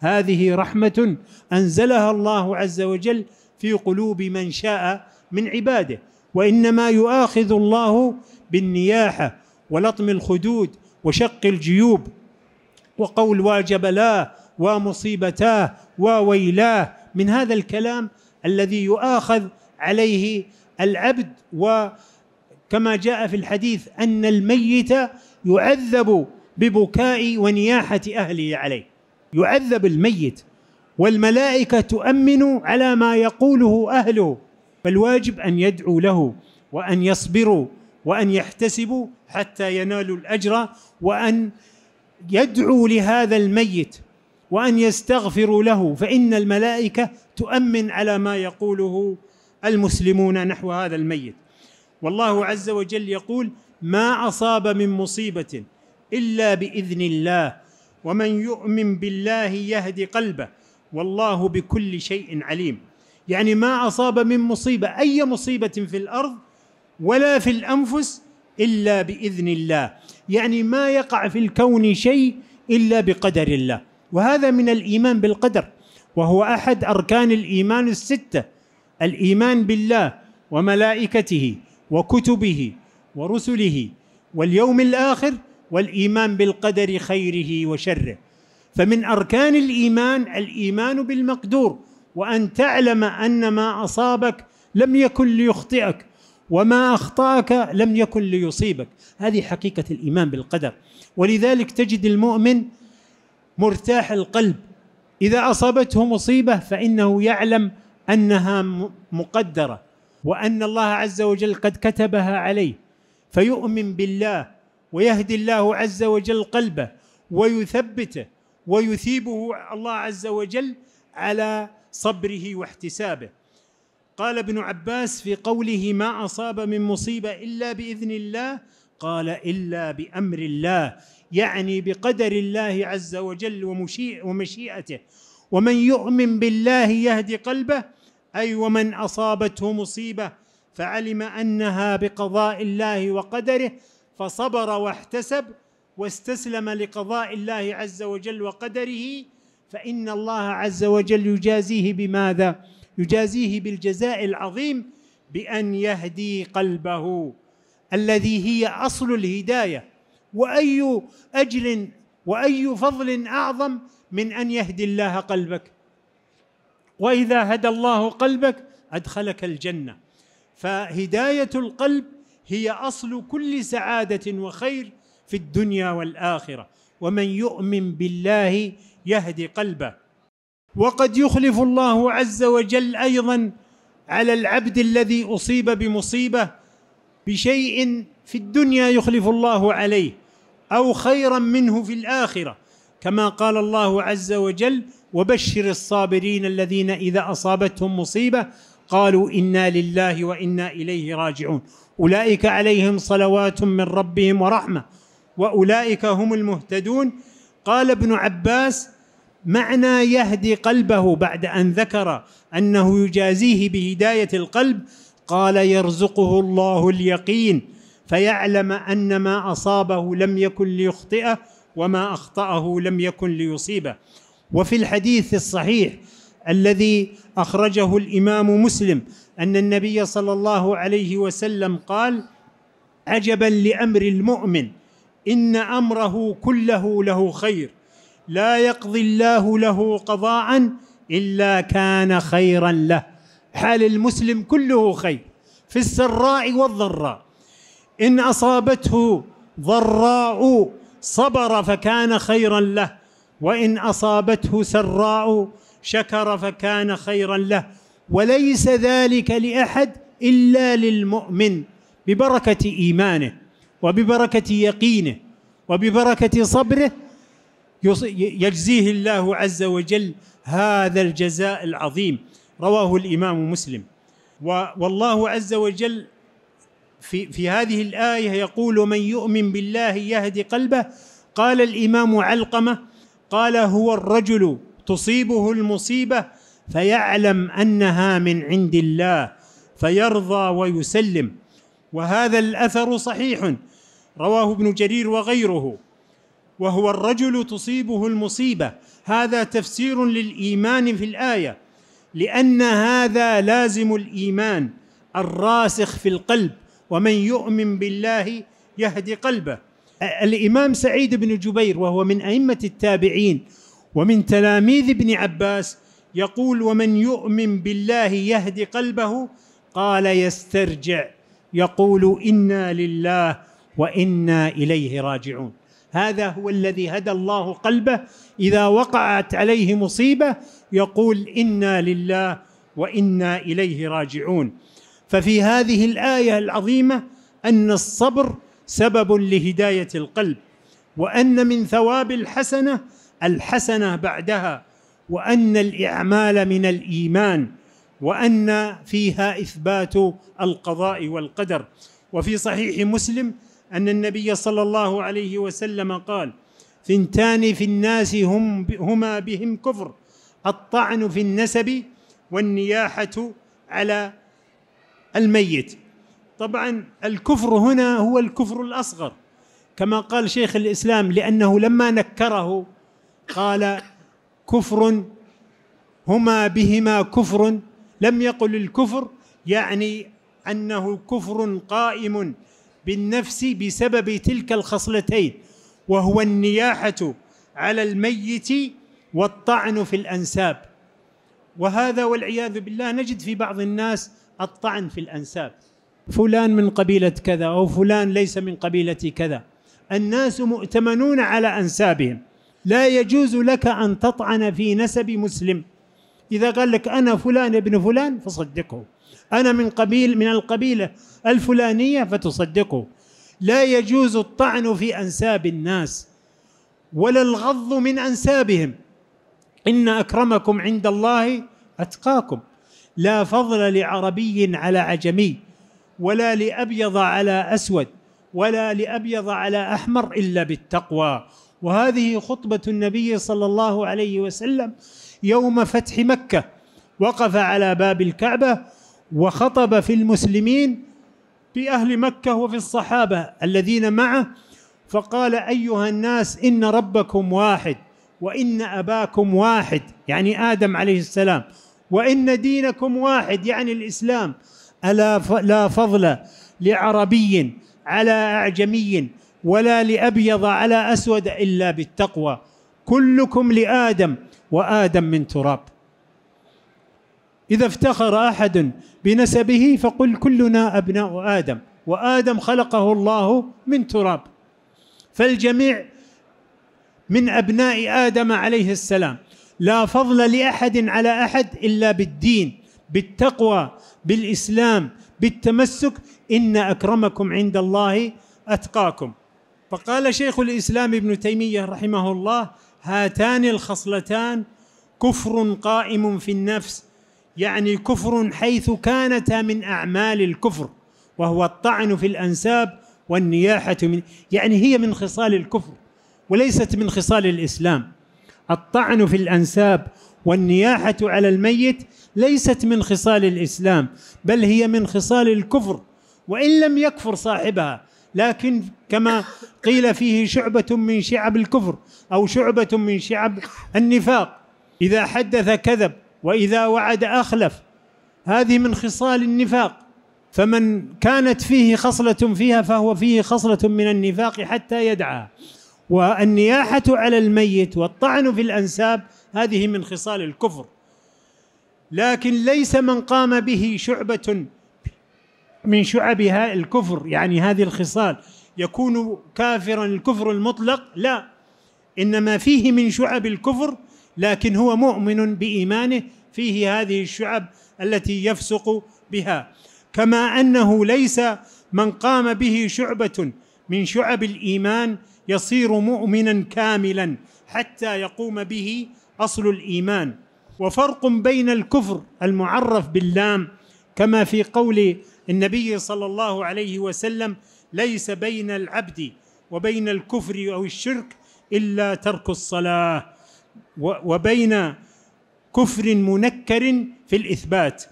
Speaker 2: هذه رحمه انزلها الله عز وجل في قلوب من شاء من عباده وانما يؤاخذ الله بالنياحة ولطم الخدود وشق الجيوب وقول لا ومصيبتاه وويلاه من هذا الكلام الذي يؤاخذ عليه العبد وكما جاء في الحديث أن الميت يعذب ببكاء ونياحة أهله عليه يعذب الميت والملائكة تؤمن على ما يقوله أهله فالواجب أن يدعو له وأن يصبروا وأن يحتسبوا حتى ينالوا الأجر وأن يدعوا لهذا الميت وأن يستغفروا له فإن الملائكة تؤمن على ما يقوله المسلمون نحو هذا الميت والله عز وجل يقول ما أصاب من مصيبة إلا بإذن الله ومن يؤمن بالله يهدي قلبه والله بكل شيء عليم يعني ما أصاب من مصيبة أي مصيبة في الأرض ولا في الانفس الا باذن الله يعني ما يقع في الكون شيء الا بقدر الله وهذا من الايمان بالقدر وهو احد اركان الايمان السته الايمان بالله وملائكته وكتبه ورسله واليوم الاخر والايمان بالقدر خيره وشره فمن اركان الايمان الايمان بالمقدور وان تعلم ان ما اصابك لم يكن ليخطئك وما اخطاك لم يكن ليصيبك هذه حقيقه الايمان بالقدر ولذلك تجد المؤمن مرتاح القلب اذا اصابته مصيبه فانه يعلم انها مقدره وان الله عز وجل قد كتبها عليه فيؤمن بالله ويهدي الله عز وجل قلبه ويثبته ويثيبه الله عز وجل على صبره واحتسابه قال ابن عباس في قوله ما اصاب من مصيبه الا باذن الله قال الا بامر الله يعني بقدر الله عز وجل ومشيئته ومن يؤمن بالله يهدي قلبه اي ومن اصابته مصيبه فعلم انها بقضاء الله وقدره فصبر واحتسب واستسلم لقضاء الله عز وجل وقدره فان الله عز وجل يجازيه بماذا يجازيه بالجزاء العظيم بأن يهدي قلبه الذي هي أصل الهداية وأي أجل وأي فضل أعظم من أن يهدي الله قلبك وإذا هدى الله قلبك أدخلك الجنة فهداية القلب هي أصل كل سعادة وخير في الدنيا والآخرة ومن يؤمن بالله يهدي قلبه وقد يخلف الله عز وجل ايضا على العبد الذي اصيب بمصيبه بشيء في الدنيا يخلف الله عليه او خيرا منه في الاخره كما قال الله عز وجل وبشر الصابرين الذين اذا اصابتهم مصيبه قالوا انا لله وانا اليه راجعون اولئك عليهم صلوات من ربهم ورحمه واولئك هم المهتدون قال ابن عباس معنى يهدي قلبه بعد ان ذكر انه يجازيه بهدايه القلب قال يرزقه الله اليقين فيعلم ان ما اصابه لم يكن ليخطئه وما اخطاه لم يكن ليصيبه وفي الحديث الصحيح الذي اخرجه الامام مسلم ان النبي صلى الله عليه وسلم قال عجبا لامر المؤمن ان امره كله له خير لا يقضي الله له قضاء الا كان خيرا له حال المسلم كله خير في السراء والضراء ان اصابته ضراء صبر فكان خيرا له وان اصابته سراء شكر فكان خيرا له وليس ذلك لاحد الا للمؤمن ببركه ايمانه وببركه يقينه وببركه صبره يجزيه الله عز وجل هذا الجزاء العظيم رواه الامام مسلم والله عز وجل في في هذه الايه يقول ومن يؤمن بالله يهد قلبه قال الامام علقمه قال هو الرجل تصيبه المصيبه فيعلم انها من عند الله فيرضى ويسلم وهذا الاثر صحيح رواه ابن جرير وغيره وهو الرجل تصيبه المصيبه هذا تفسير للايمان في الايه لان هذا لازم الايمان الراسخ في القلب ومن يؤمن بالله يهدي قلبه الامام سعيد بن جبير وهو من ائمه التابعين ومن تلاميذ ابن عباس يقول ومن يؤمن بالله يهدي قلبه قال يسترجع يقول انا لله وانا اليه راجعون هذا هو الذي هدى الله قلبه اذا وقعت عليه مصيبه يقول انا لله وانا اليه راجعون ففي هذه الايه العظيمه ان الصبر سبب لهدايه القلب وان من ثواب الحسنه الحسنه بعدها وان الاعمال من الايمان وان فيها اثبات القضاء والقدر وفي صحيح مسلم ان النبي صلى الله عليه وسلم قال ثنتان في الناس هم هما بهم كفر الطعن في النسب والنياحه على الميت طبعا الكفر هنا هو الكفر الاصغر كما قال شيخ الاسلام لانه لما نكره قال كفر هما بهما كفر لم يقل الكفر يعني انه كفر قائم بالنفس بسبب تلك الخصلتين وهو النياحه على الميت والطعن في الانساب وهذا والعياذ بالله نجد في بعض الناس الطعن في الانساب فلان من قبيله كذا او فلان ليس من قبيله كذا الناس مؤتمنون على انسابهم لا يجوز لك ان تطعن في نسب مسلم اذا قال لك انا فلان ابن فلان فصدقه أنا من قبيل من القبيلة الفلانية فتصدقه لا يجوز الطعن في أنساب الناس ولا الغض من أنسابهم إن أكرمكم عند الله أتقاكم لا فضل لعربي على عجمي ولا لأبيض على أسود ولا لأبيض على أحمر إلا بالتقوى وهذه خطبة النبي صلى الله عليه وسلم يوم فتح مكة وقف على باب الكعبة وخطب في المسلمين في أهل مكة وفي الصحابة الذين معه فقال أيها الناس إن ربكم واحد وإن أباكم واحد يعني آدم عليه السلام وإن دينكم واحد يعني الإسلام ألا لا فضل لعربي على أعجمي ولا لأبيض على أسود إلا بالتقوى كلكم لآدم وآدم من تراب إذا افتخر أحد بنسبه فقل كلنا أبناء آدم وآدم خلقه الله من تراب فالجميع من أبناء آدم عليه السلام لا فضل لأحد على أحد إلا بالدين بالتقوى بالإسلام بالتمسك إن أكرمكم عند الله أتقاكم فقال شيخ الإسلام ابن تيمية رحمه الله هاتان الخصلتان كفر قائم في النفس يعني كفر حيث كانت من أعمال الكفر وهو الطعن في الأنساب والنياحة من يعني هي من خصال الكفر وليست من خصال الإسلام الطعن في الأنساب والنياحة على الميت ليست من خصال الإسلام بل هي من خصال الكفر وإن لم يكفر صاحبها لكن كما قيل فيه شعبة من شعب الكفر أو شعبة من شعب النفاق إذا حدث كذب واذا وعد اخلف هذه من خصال النفاق فمن كانت فيه خصله فيها فهو فيه خصله من النفاق حتى يدعى والنياحه على الميت والطعن في الانساب هذه من خصال الكفر لكن ليس من قام به شعبه من شعبها الكفر يعني هذه الخصال يكون كافرا الكفر المطلق لا انما فيه من شعب الكفر لكن هو مؤمن بإيمانه فيه هذه الشعب التي يفسق بها كما أنه ليس من قام به شعبة من شعب الإيمان يصير مؤمنا كاملا حتى يقوم به أصل الإيمان وفرق بين الكفر المعرف باللام كما في قول النبي صلى الله عليه وسلم ليس بين العبد وبين الكفر او الشرك الا ترك الصلاه وبين كفر منكر في الإثبات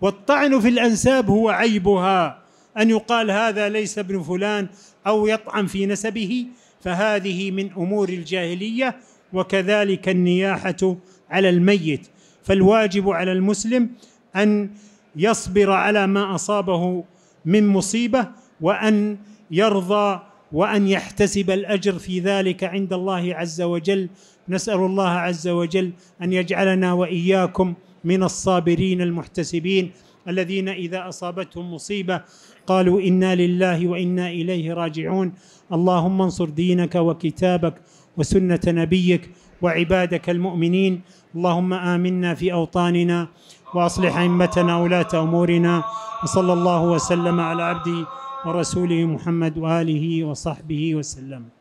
Speaker 2: والطعن في الأنساب هو عيبها أن يقال هذا ليس ابن فلان أو يطعن في نسبه فهذه من أمور الجاهلية وكذلك النياحة على الميت فالواجب على المسلم أن يصبر على ما أصابه من مصيبة وأن يرضى وأن يحتسب الأجر في ذلك عند الله عز وجل نسال الله عز وجل ان يجعلنا واياكم من الصابرين المحتسبين الذين اذا اصابتهم مصيبه قالوا انا لله وانا اليه راجعون اللهم انصر دينك وكتابك وسنه نبيك وعبادك المؤمنين اللهم امنا في اوطاننا واصلح ائمتنا ولاه امورنا وصلى الله وسلم على عبده ورسوله محمد
Speaker 1: واله وصحبه وسلم